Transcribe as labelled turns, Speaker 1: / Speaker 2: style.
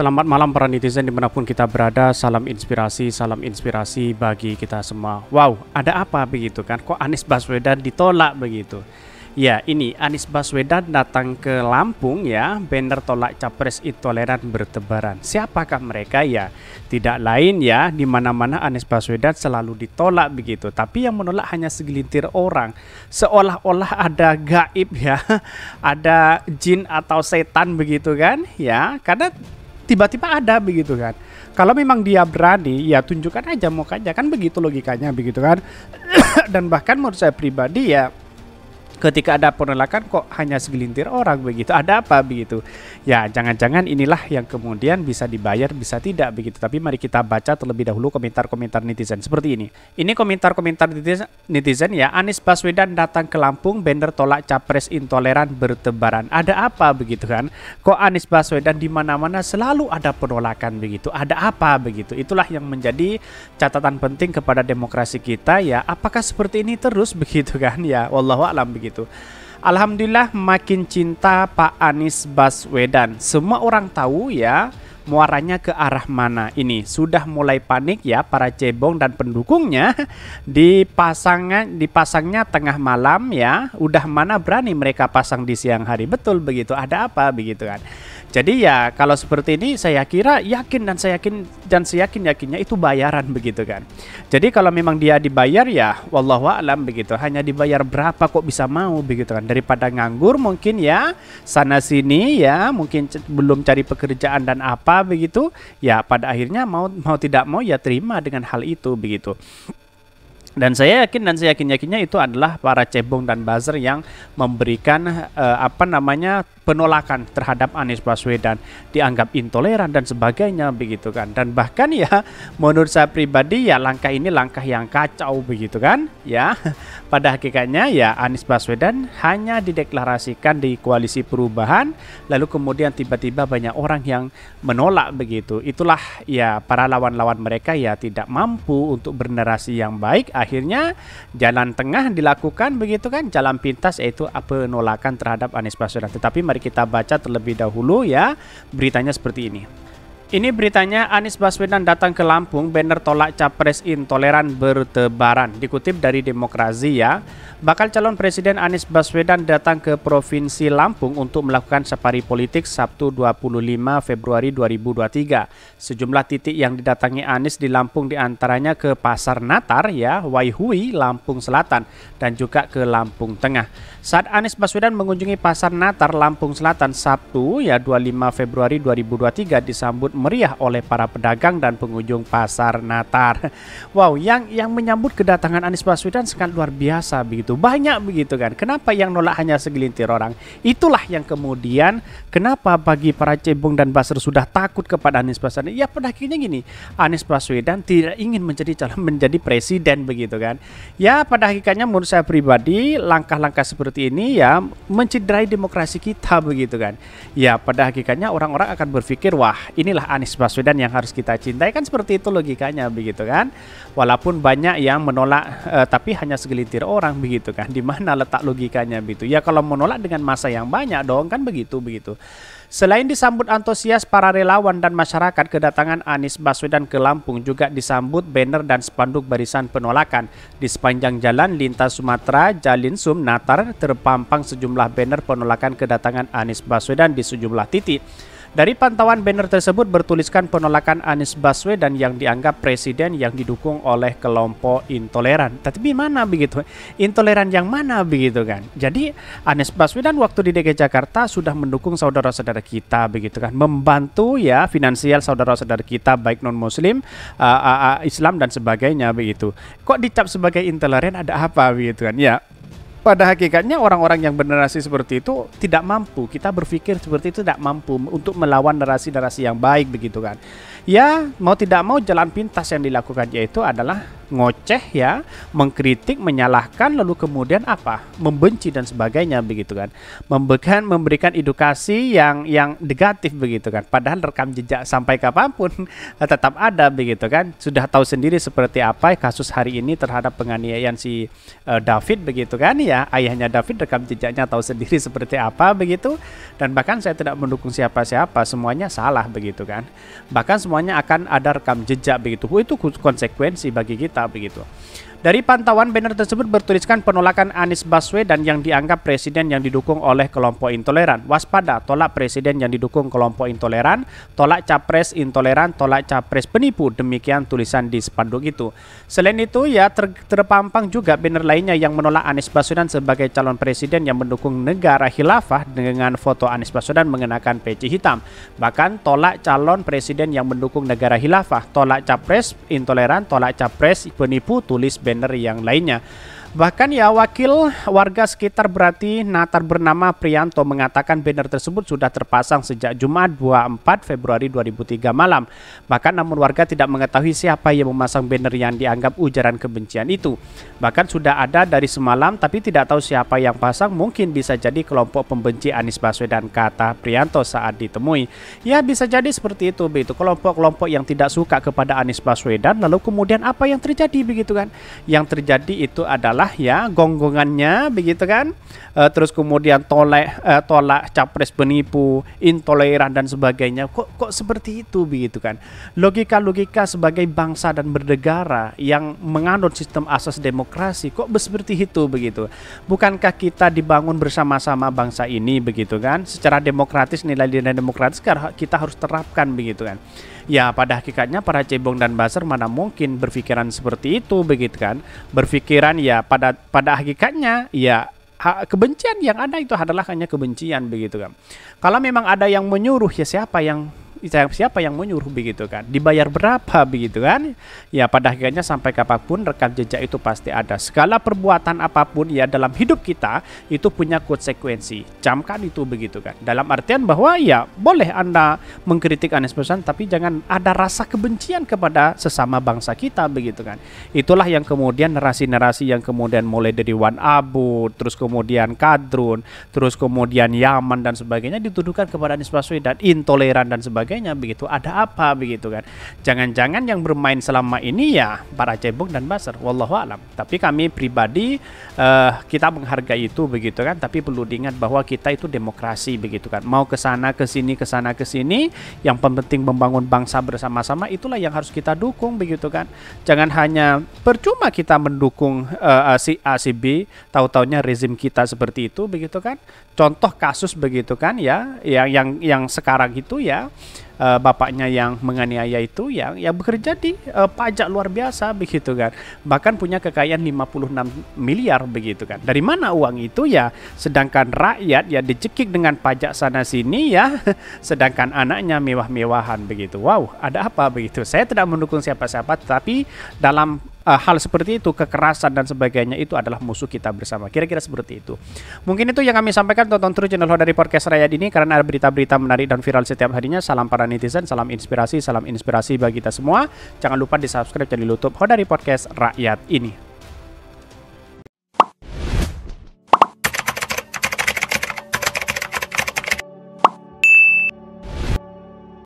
Speaker 1: Selamat malam para netizen dimanapun kita berada. Salam inspirasi, salam inspirasi bagi kita semua. Wow, ada apa begitu kan? Kok Anies Baswedan ditolak begitu? Ya, ini Anies Baswedan datang ke Lampung ya, banner tolak capres intoleran bertebaran. Siapakah mereka ya? Tidak lain ya, di mana-mana Anies Baswedan selalu ditolak begitu. Tapi yang menolak hanya segelintir orang. Seolah-olah ada gaib ya, ada jin atau setan begitu kan? Ya, karena tiba-tiba ada begitu kan. Kalau memang dia berani, ya tunjukkan aja mukanya kan begitu logikanya begitu kan. Dan bahkan menurut saya pribadi ya ketika ada penolakan kok hanya segelintir orang begitu ada apa begitu ya jangan-jangan inilah yang kemudian bisa dibayar bisa tidak begitu tapi mari kita baca terlebih dahulu komentar-komentar netizen seperti ini ini komentar-komentar netizen, ya Anies Baswedan datang ke Lampung bender tolak capres intoleran bertebaran ada apa begitu kan kok Anies Baswedan di mana-mana selalu ada penolakan begitu ada apa begitu itulah yang menjadi catatan penting kepada demokrasi kita ya apakah seperti ini terus begitu kan ya wallahualam begitu gitu. Alhamdulillah makin cinta Pak Anies Baswedan. Semua orang tahu ya muaranya ke arah mana ini. Sudah mulai panik ya para cebong dan pendukungnya di pasangnya tengah malam ya. Udah mana berani mereka pasang di siang hari. Betul begitu. Ada apa begitu kan. Jadi ya kalau seperti ini saya kira yakin dan saya yakin dan saya yakin yakinnya itu bayaran begitu kan. Jadi kalau memang dia dibayar ya wallahu alam begitu. Hanya dibayar berapa kok bisa mau begitu kan. Daripada nganggur mungkin ya sana sini ya mungkin belum cari pekerjaan dan apa begitu. Ya pada akhirnya mau mau tidak mau ya terima dengan hal itu begitu. Dan saya yakin dan saya yakin yakinnya itu adalah para cebong dan buzzer yang memberikan eh, apa namanya penolakan terhadap Anies Baswedan dianggap intoleran dan sebagainya begitu kan. Dan bahkan ya menurut saya pribadi ya langkah ini langkah yang kacau begitu kan. Ya pada hakikatnya ya Anies Baswedan hanya dideklarasikan di koalisi perubahan lalu kemudian tiba-tiba banyak orang yang menolak begitu. Itulah ya para lawan-lawan mereka ya tidak mampu untuk bernarasi yang baik akhirnya jalan tengah dilakukan begitu kan jalan pintas yaitu penolakan terhadap Anies Baswedan. Tetapi mari kita baca terlebih dahulu ya beritanya seperti ini. Ini beritanya Anies Baswedan datang ke Lampung, banner tolak capres intoleran bertebaran. Dikutip dari Demokrasi ya, bakal calon presiden Anies Baswedan datang ke Provinsi Lampung untuk melakukan safari politik Sabtu 25 Februari 2023. Sejumlah titik yang didatangi Anies di Lampung diantaranya ke Pasar Natar ya, Waihui, Lampung Selatan, dan juga ke Lampung Tengah. Saat Anies Baswedan mengunjungi Pasar Natar, Lampung Selatan Sabtu ya 25 Februari 2023 disambut meriah oleh para pedagang dan pengunjung pasar Natar. Wow, yang yang menyambut kedatangan Anies Baswedan sangat luar biasa begitu. Banyak begitu kan. Kenapa yang nolak hanya segelintir orang? Itulah yang kemudian kenapa bagi para cebong dan baser sudah takut kepada Anies Baswedan. Ya pada akhirnya gini, Anies Baswedan tidak ingin menjadi calon menjadi presiden begitu kan. Ya pada hakikatnya menurut saya pribadi langkah-langkah seperti ini ya menciderai demokrasi kita begitu kan. Ya pada hakikatnya orang-orang akan berpikir wah inilah Anies Baswedan yang harus kita cintai kan seperti itu logikanya begitu kan. Walaupun banyak yang menolak eh, tapi hanya segelintir orang begitu kan. Di mana letak logikanya begitu. Ya kalau menolak dengan masa yang banyak dong kan begitu begitu. Selain disambut antusias para relawan dan masyarakat, kedatangan Anies Baswedan ke Lampung juga disambut banner dan spanduk barisan penolakan. Di sepanjang jalan lintas Sumatera, Jalin Sum, Natar, terpampang sejumlah banner penolakan kedatangan Anies Baswedan di sejumlah titik. Dari pantauan banner tersebut bertuliskan penolakan Anies Baswedan yang dianggap presiden yang didukung oleh kelompok intoleran. Tapi mana begitu? Intoleran yang mana begitu kan? Jadi Anies Baswedan waktu di DKI Jakarta sudah mendukung saudara-saudara kita begitu kan, membantu ya finansial saudara-saudara kita baik non muslim, uh, uh, uh, Islam dan sebagainya begitu. Kok dicap sebagai intoleran ada apa begitu kan? Ya, pada hakikatnya orang-orang yang bernarasi seperti itu tidak mampu. Kita berpikir seperti itu tidak mampu untuk melawan narasi-narasi yang baik begitu kan ya mau tidak mau jalan pintas yang dilakukan yaitu adalah ngoceh ya, mengkritik, menyalahkan lalu kemudian apa? membenci dan sebagainya begitu kan. Memberikan memberikan edukasi yang yang negatif begitu kan. Padahal rekam jejak sampai kapanpun tetap ada begitu kan. Sudah tahu sendiri seperti apa kasus hari ini terhadap penganiayaan si uh, David begitu kan ya. Ayahnya David rekam jejaknya tahu sendiri seperti apa begitu dan bahkan saya tidak mendukung siapa-siapa, semuanya salah begitu kan. Bahkan semuanya akan ada rekam jejak begitu. Itu konsekuensi bagi kita begitu. Dari pantauan banner tersebut bertuliskan penolakan Anies Baswedan yang dianggap presiden yang didukung oleh kelompok intoleran. Waspada, tolak presiden yang didukung kelompok intoleran, tolak capres intoleran, tolak capres penipu. Demikian tulisan di spanduk itu. Selain itu, ya ter terpampang juga banner lainnya yang menolak Anies Baswedan sebagai calon presiden yang mendukung negara khilafah dengan foto Anies Baswedan mengenakan peci hitam. Bahkan tolak calon presiden yang mendukung negara khilafah, tolak capres intoleran, tolak capres penipu, tulis banner yang lainnya Bahkan ya wakil warga sekitar berarti Natar bernama Prianto mengatakan banner tersebut sudah terpasang sejak Jumat 24 Februari 2003 malam. Bahkan namun warga tidak mengetahui siapa yang memasang banner yang dianggap ujaran kebencian itu. Bahkan sudah ada dari semalam tapi tidak tahu siapa yang pasang mungkin bisa jadi kelompok pembenci Anies Baswedan kata Prianto saat ditemui. Ya bisa jadi seperti itu begitu kelompok-kelompok yang tidak suka kepada Anies Baswedan lalu kemudian apa yang terjadi begitu kan? Yang terjadi itu adalah lah ya gonggongannya begitu kan e, terus kemudian tolak e, eh, tolak capres penipu intoleran dan sebagainya kok kok seperti itu begitu kan logika-logika sebagai bangsa dan bernegara yang menganut sistem asas demokrasi kok seperti itu begitu bukankah kita dibangun bersama-sama bangsa ini begitu kan secara demokratis nilai-nilai demokratis kita harus terapkan begitu kan Ya pada hakikatnya para cebong dan basar mana mungkin berpikiran seperti itu begitu kan. Berpikiran ya pada pada hakikatnya ya ha, kebencian yang ada itu adalah hanya kebencian begitu kan. Kalau memang ada yang menyuruh ya siapa yang siapa yang menyuruh begitu kan dibayar berapa begitu kan ya pada akhirnya sampai kapanpun rekam jejak itu pasti ada segala perbuatan apapun ya dalam hidup kita itu punya konsekuensi camkan itu begitu kan dalam artian bahwa ya boleh anda mengkritik Anies Baswedan tapi jangan ada rasa kebencian kepada sesama bangsa kita begitu kan itulah yang kemudian narasi-narasi yang kemudian mulai dari Wan Abu terus kemudian Kadrun terus kemudian Yaman dan sebagainya dituduhkan kepada Anies Baswedan intoleran dan sebagainya sebagainya begitu ada apa begitu kan jangan-jangan yang bermain selama ini ya para cebong dan baser wallahu alam tapi kami pribadi uh, kita menghargai itu begitu kan tapi perlu diingat bahwa kita itu demokrasi begitu kan mau ke sana ke sini ke sana ke sini yang penting membangun bangsa bersama-sama itulah yang harus kita dukung begitu kan jangan hanya percuma kita mendukung uh, eh, si A si B tahu-taunya rezim kita seperti itu begitu kan contoh kasus begitu kan ya yang yang yang sekarang itu ya uh, bapaknya yang menganiaya itu yang yang bekerja di uh, pajak luar biasa begitu kan. Bahkan punya kekayaan 56 miliar begitu kan. Dari mana uang itu ya sedangkan rakyat ya dicekik dengan pajak sana sini ya sedangkan anaknya mewah-mewahan begitu. Wow, ada apa begitu? Saya tidak mendukung siapa-siapa tapi dalam uh, hal seperti itu, kekerasan dan sebagainya itu adalah musuh kita bersama. Kira-kira seperti itu. Mungkin itu yang kami sampaikan tonton terus channel dari podcast Rakyat ini karena ada berita-berita menarik dan viral setiap harinya. Salam para netizen, salam inspirasi, salam inspirasi bagi kita semua. Jangan lupa di-subscribe channel YouTube dari Podcast Rakyat ini.